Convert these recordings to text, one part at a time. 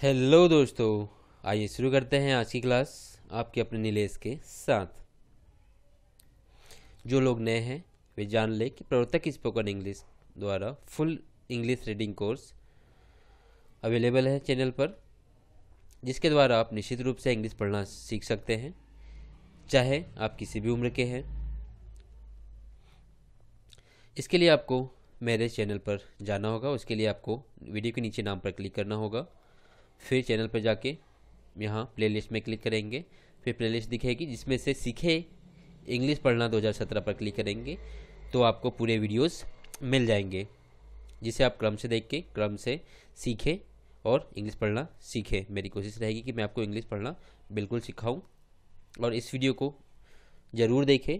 hello दोस्तों आइए शुरू करते हैं आज की क्लास आपके अपने नीलेश के साथ जो लोग नए हैं वे जान लें कि प्रवर्तक स्पोकन इंग्लिश द्वारा full English reading course available है चैनल पर जिसके द्वारा आप निश्चित रूप से इंग्लिश पढ़ना सीख सकते हैं चाहे आप किसी भी उम्र के हैं इसके लिए आपको मेरे चैनल पर जाना होगा उसके लिए आपको वीडियो के नीचे नाम पर क्लिक करना होगा फिर चैनल पर जाके यहाँ प्लेलिस्ट में क्लिक करेंगे फिर प्लेलिस्ट दिखेगी जिसमें से सीखे इंग्लिश पढ़ना 2017 पर क्लिक करेंगे तो आपको पूरे वीडियोस मिल जाएंगे जिसे आप क्रम से देख के क्रम से सीखें और इंग्लिश पढ़ना सीखें मेरी कोशिश रहेगी कि मैं आपको इंग्लिश पढ़ना बिल्कुल सिखाऊं और इस वीडियो को ज़रूर देखें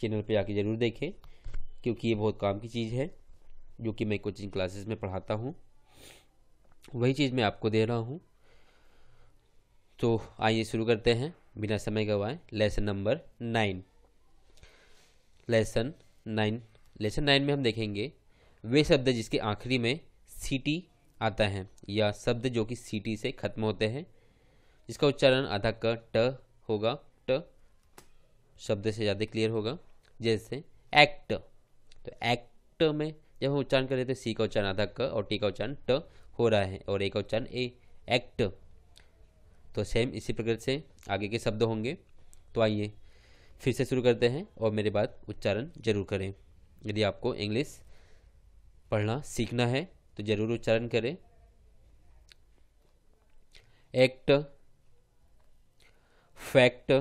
चैनल पे जाके ज़रूर देखें क्योंकि ये बहुत काम की चीज़ है जो कि मैं कोचिंग क्लासेस में पढ़ाता हूँ वही चीज़ मैं आपको दे रहा हूँ तो आइए शुरू करते हैं बिना समय गवाए lesson number nine lesson nine lesson nine में हम देखेंगे वे शब्द जिसके आखिरी में सी आता है या शब्द जो कि सी से खत्म होते हैं जिसका उच्चारण आधा क ट होगा ट शब्द से ज़्यादा क्लियर होगा जैसे एक्ट तो एक्ट में जब हम उच्चारण करें तो सी का उच्चारण आधा क और टी का उच्चारण ट हो रहा है और एक उच्चारण ए एक्ट तो सेम इसी प्रकार से आगे के शब्द होंगे तो आइए फिर से शुरू करते हैं और मेरे बाद उच्चारण जरूर करें यदि आपको इंग्लिश पढ़ना सीखना है तो ज़रूर उच्चारण करें act fact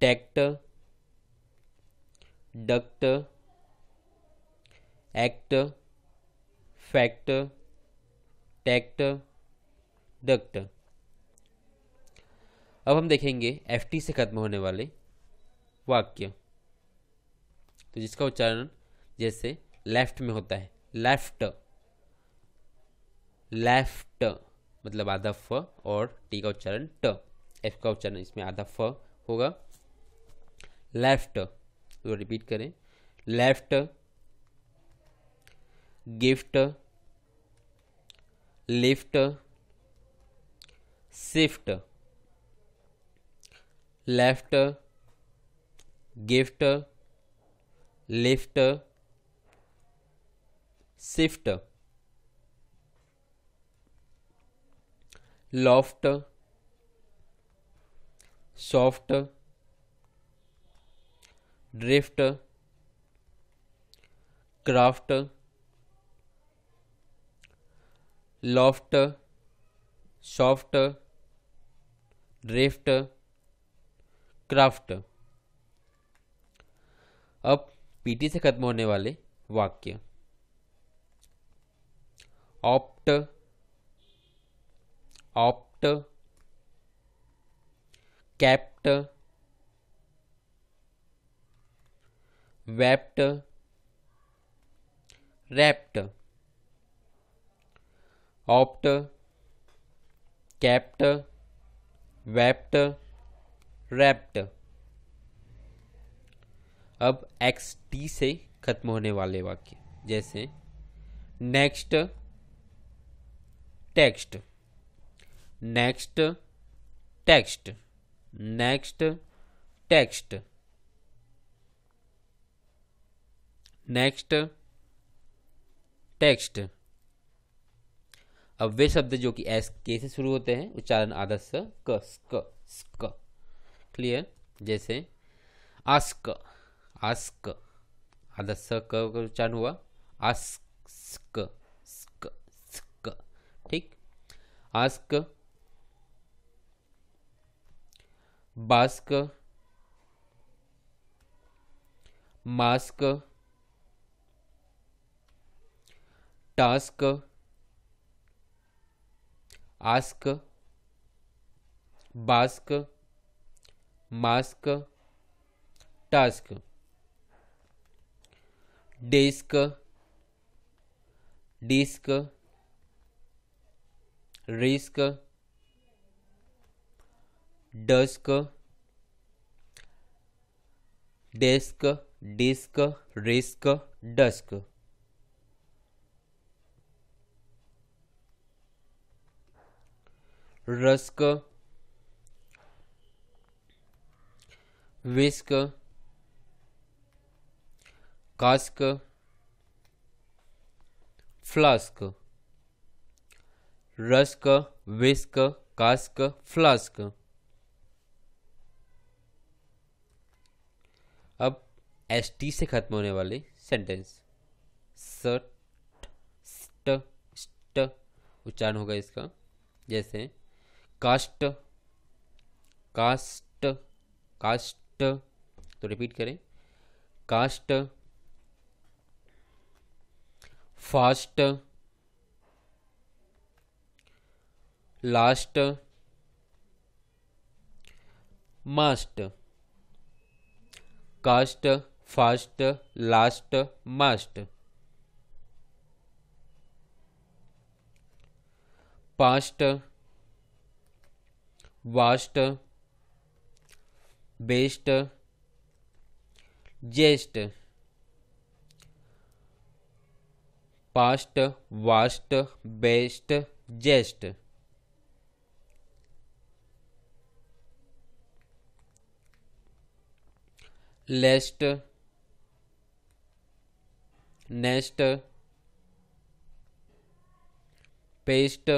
tact duct act fact tact duct अब हम देखेंगे एफ टी से खत्म होने वाले वाक्य तो जिसका उच्चारण जैसे लेफ्ट में होता है लेफ्ट लेफ्ट मतलब आधा फ और टी का उच्चारण ट एफ का उच्चारण इसमें आधा फ होगा लेफ्ट तो रिपीट करें left gift lift shift left gift lift shift loft soft drift craft loft soft drift craft अब पीटी से खत्म होने वाले वाक्य opt opt kept wept rapt opt kept wept rapt अब एक्स टी से खत्म होने वाले वाक्य जैसे next text next text next text next text अब वे शब्द जो कि एस के से शुरू होते हैं उच्चारण आदर्श क स्क स्क क्लियर जैसे आस्क आस्क आदर्श स क उच्चारण हुआ आस्क स्क स्क ठीक ask bask mask task ask bask mask task desk disk risk dusk desk disk risk dusk rusk whisk cask flask rusk whisk cask flask अब एस टी से खत्म होने वाले सेंटेंस सट स्ट, स्ट उच्चारण होगा इसका जैसे कास्ट कास्ट कास्ट तो रिपीट करें cast fast last mast cast fast last mast past vast best jest past vast best jest lest nest pest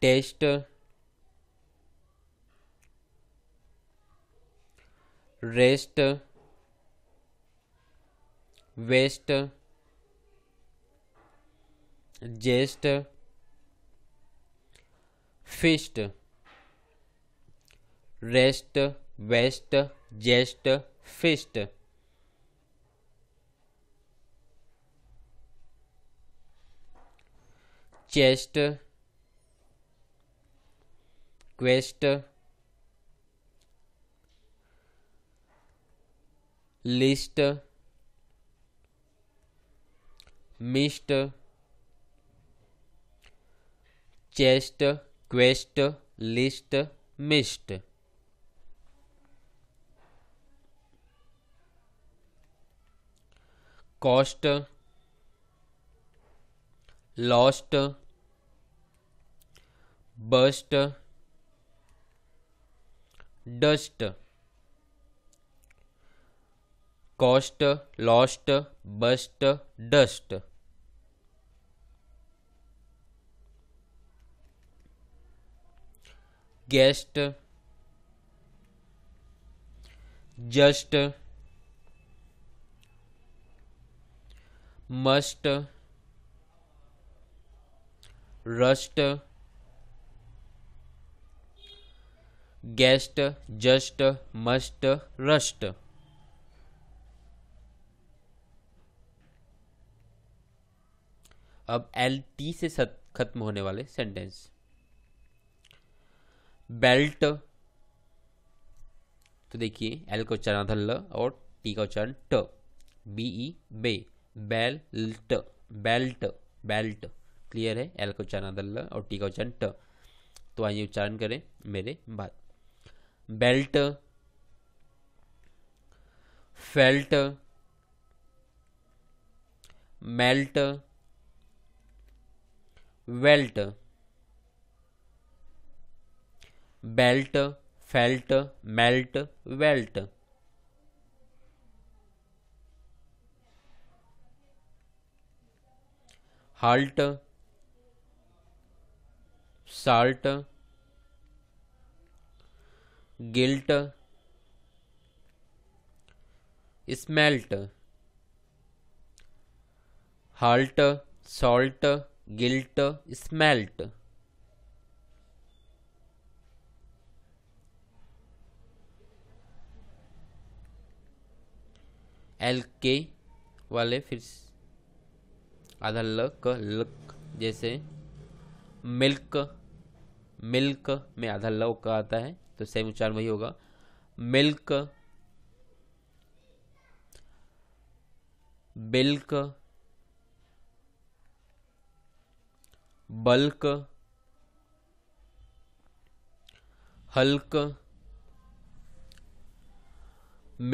test rest waste jest fist rest west jest fist chest quest list mist chest quest list mist cost lost bust dust cost lost bust dust guest just must rust guest just must rust अब L T से खत्म होने वाले sentence belt तो देखिए L का उच्चारण था ल और टी का उच्चारण ट बी ई बे बेल्ट बेल्ट बेल्ट क्लियर है एल का उच्चारण था ल और टी का उच्चारण ट तो आइए उच्चारण करें मेरे बाद belt felt melt welt belt felt melt welt halt salt guilt smelt halt salt guilt smelt L के वाले फिर आधा लक लक जैसे मिल्क मिल्क में आधा लक का आता है तो सेम उच्चारण वही होगा milk bilk bulk hulk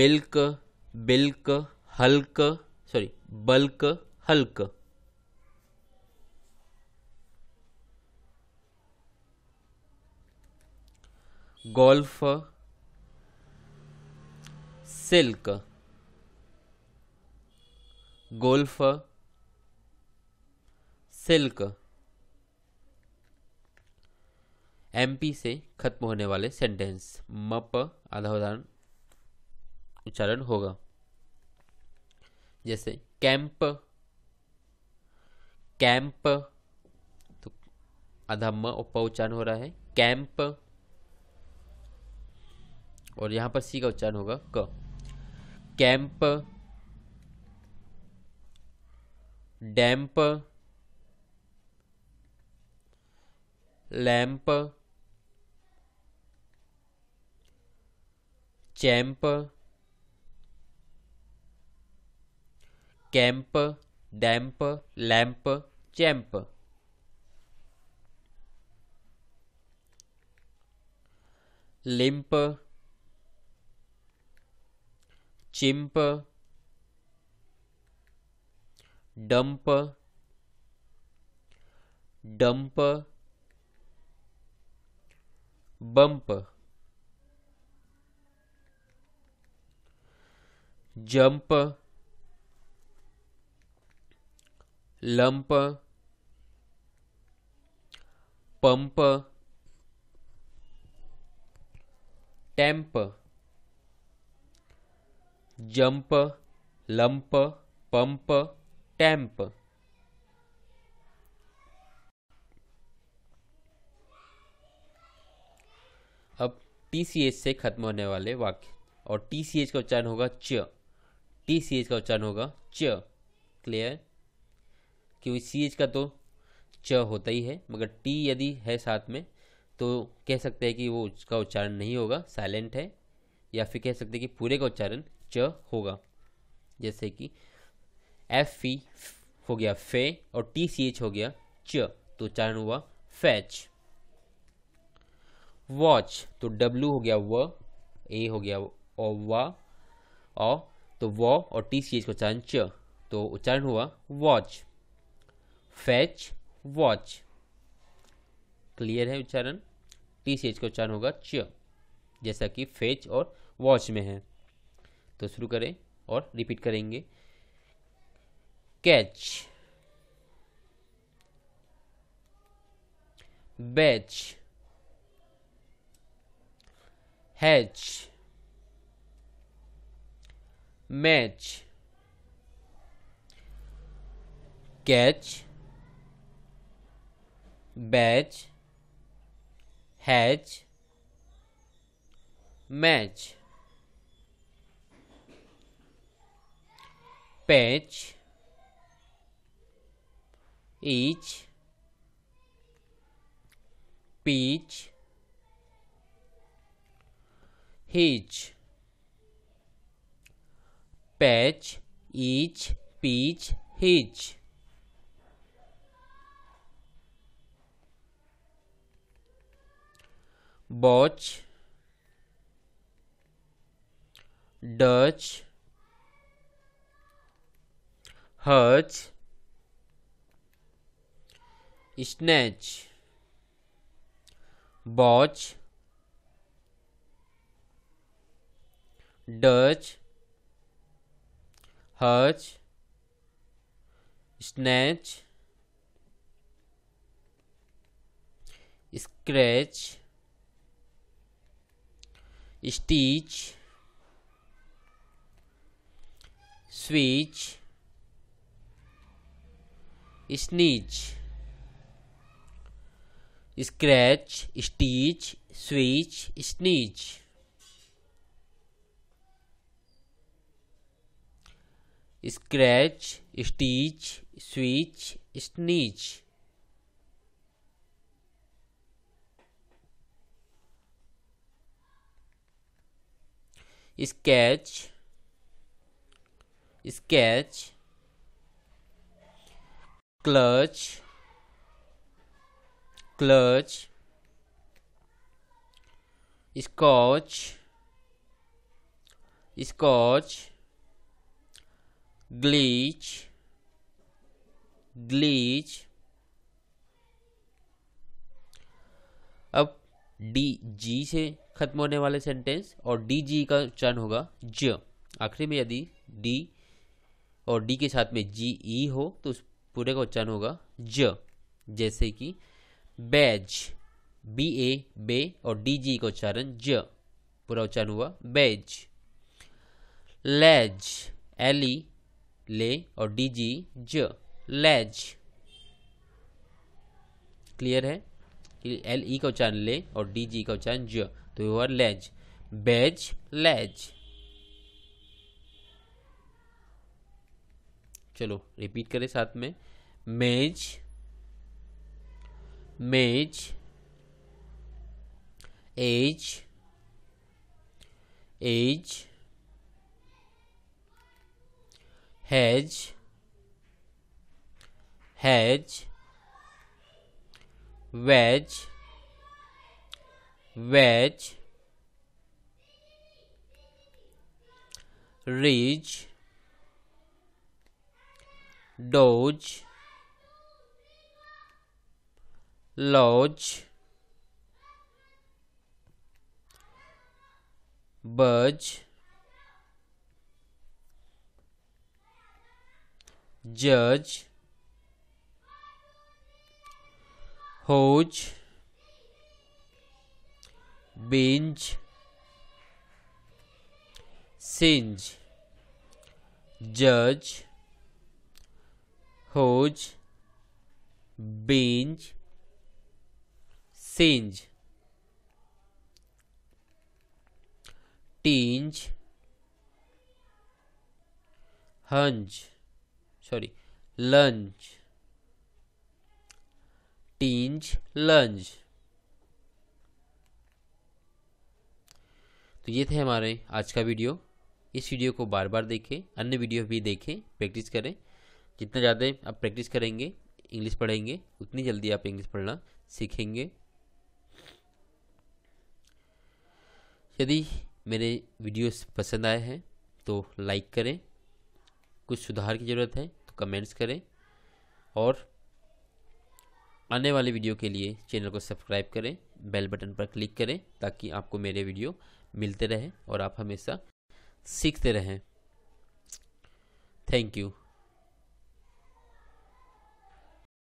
milk bilk hulk sorry bulk hulk golf silk golf silk MP से खत्म होने वाले सेंटेंस मप आधा उदाहरण उच्चारण होगा जैसे कैंप कैंप तो आधा म उपा उच्चारण हो रहा है कैंप और यहाँ पर सी का उच्चारण होगा क camp damp lamp champ camp damp lamp champ limp chimp dump dump bump jump lump pump temp jump lump pump tamp अब टी सी एच से खत्म होने वाले वाक्य और टी सी एच का उच्चारण होगा च टी सी एच का उच्चारण होगा च क्लियर क्योंकि सी एच का तो च होता ही है मगर टी यदि है साथ में तो कह सकते हैं कि वो उसका उच्चारण नहीं होगा साइलेंट है या फिर कह सकते हैं कि पूरे का उच्चारण स्ट्रक्चर होगा जैसे कि एफ ई e, हो गया फे और टी सी एच हो गया च तो उच्चारण हुआ फैच वॉच तो डब्ल्यू हो गया व ए हो गया और वा ओ तो व और टी सी एच का उच्चारण च तो उच्चारण हुआ वॉच फैच वॉच क्लियर है उच्चारण टी सी एच का उच्चारण होगा च जैसा कि फेच और वॉच में है तो शुरू करें और रिपीट करेंगे catch batch hatch match catch batch hatch match patch each peach hitch patch each peach hitch botch Dutch hitch snatch botch Dutch hitch snatch scratch stitch switch snitch scratch stitch switch snitch scratch stitch switch snitch sketch sketch clutch clutch scotch scotch glitch glitch अब D G से खत्म होने वाले sentence और D G का उच्चारण होगा ज आखिरी में यदि डी और डी के साथ में जी ई e हो तो उस पूरे का उच्चारण होगा ज जैसे कि बैज बी ए बे और डी जी का उच्चारण ज पूरा उच्चारण हुआ badge ledge L E e, ले और डी जी ज लेज क्लियर है कि एल ई e का उच्चारण ले और डी जी का उच्चारण ज तो हुआ लेज बैज लेज चलो रिपीट करें साथ में मेज मेज edge edge hedge hedge wedge wedge ridge doge lodge budge judge hoge binge singe judge hodge binge singe tinge हंज सॉरी लंज टींज लंज तो ये थे हमारे आज का वीडियो इस वीडियो को बार बार देखें अन्य वीडियो भी देखें प्रैक्टिस करें जितना ज़्यादा आप प्रैक्टिस करेंगे इंग्लिश पढ़ेंगे उतनी जल्दी आप इंग्लिश पढ़ना सीखेंगे यदि मेरे वीडियोस पसंद आए हैं तो लाइक करें कुछ सुधार की ज़रूरत है तो कमेंट्स करें और आने वाले वीडियो के लिए चैनल को सब्सक्राइब करें बेल बटन पर क्लिक करें ताकि आपको मेरे वीडियो मिलते रहें और आप हमेशा सीखते रहें थैंक यू